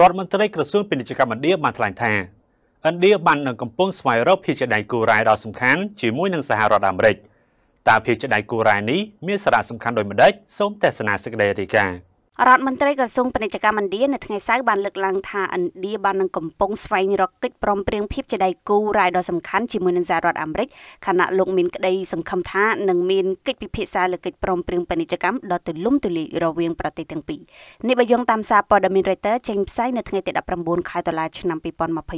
រដ្ឋមន្ត្រីក្រសួងពាណិជ្ជកម្មឥណ្ឌាបានថ្លែងថាឥណ្ឌាបាននឹងកំពុងស្វែងរកភាគីដៃគូរ៉ែដ៏សំខាន់ជាមួយនឹងសហរដ្ឋអាមេរិកតើភាគីដៃគូរ៉ែនេះមានសារៈសំខាន់ដូចម្តេចសូមទស្សនាសេចក្តីរាយការណ៍រដ្ឋមន្ត្រីក្រសួងពាណិជ្ជកម្មឥណ្ឌានៅថ្ងៃសៅរ៍បានលើកឡើងថាឥណ្ឌាបាននឹងកំពុងស្វែងរកកិច្ចព្រមព្រៀងភាពជាដៃគូរ៉ាយដ៏សំខាន់ជាមួយនឹងសហរដ្ឋអាមេរិកខណៈលោកមានក្តីសង្ឃឹមថានឹងមានកិច្ចពិភាក្សាលើកិច្ចព្រមព្រៀងពាណិជ្ជកម្មដ៏ទូលំទូលាយរវាងប្រទេសទាំងពីរនេះបើយោងតាមសារព័ត៌មាន Reuters ចេញផ្សាយនៅថ្ងៃទី19ខែតុលាឆ្នាំ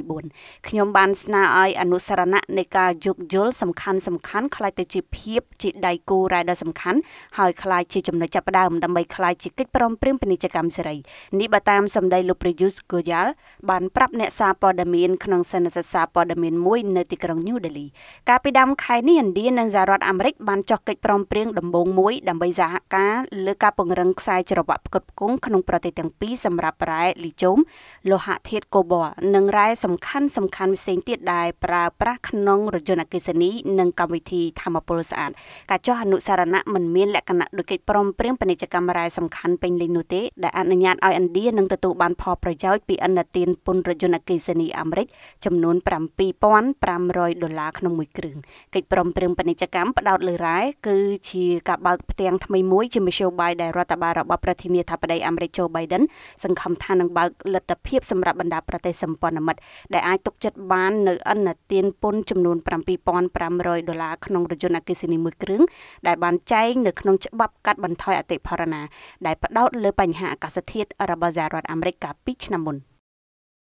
2024ខ្ញុំបានស្នើឲ្យអនុសារណៈនៃការយោគយល់សំខាន់សំខាន់ខ្លាយទៅជាភាពជាដៃគូរ៉ាយដ៏សំខាន់ហើយខ្លាយជាចំណុចចាប់ផ្ដើមដើម្បីខ្លាយជាកិច្ចព្រមព្រៀងព្រាំពាណិជ្ជកម្មសេរីនេះបើតាមសម្ដីលោកប្រយុទ្ធកូយ៉ាល់បានប្រាប់អ្នកសារព័ត៌មានក្នុងសន្និសីទសារព័ត៌មានមួយនៅទីក្រុង New Delhi កាលពីដើមខែនេះឥណ្ឌានិងសហរដ្ឋអាមេរិកបានចុះកិច្ចព្រមព្រៀងដំបូងមួយដើម្បីសហការលើការពង្រឹងខ្សែច្រវាក់ផ្គត់ផ្គង់ក្នុងប្រទេសទាំងពីរសម្រាប់រ៉ែលីជុំលោហៈធាតុកូប័រនិងរ៉ែសំខាន់សំខាន់ផ្សេងទៀតដែលប្រើប្រាស់ក្នុងរថយន្តអគ្គិសនីនិងកម្មវិធីធម្មពលស្អាតការចុះអនុសារណៈមិនមានលក្ខណៈដូចកិច្ចព្រមព្រៀងពាណិជ្ជកម្មរ៉ែសំខាន់ពេញលេញនោះទេដែលអនុញ្ញាតឲ្យឥណ្ឌានឹងទទួលបានផលប្រយោជន៍ពីឥណទានពន្ធរយន្តអគ្គិសនីអាមេរិកចំនួន7500ដុល្លារក្នុងមួយគ្រឿងកិច្ចព្រមព្រៀងពាណិជ្ជកម្មផ្ដោតលើរ៉ែគឺជាការបើកផ្ទាំងថ្មីមួយជាមធ្យោបាយដែលរដ្ឋបាលរបស់ប្រធានាធិបតីអាមេរិក Joe Biden សង្ឃឹមថានឹងបើកលទ្ធភាពសម្រាប់បណ្ដាប្រទេសសម្ព័ន្ធមិត្តដែលអាចទុកចិត្តបាននៅឥណទានពន្ធចំនួន7500ដុល្លារក្នុងរយន្តអគ្គិសនីមួយគ្រឿងដែលបានចែងនៅក្នុងច្បាប់កាត់បន្ថយអតិផរណាដែលផ្ដោតលើលើបញ្ហាអាកាសធាតុរបស់សហរដ្ឋអាមេរិកកាលពីឆ្នាំមុន។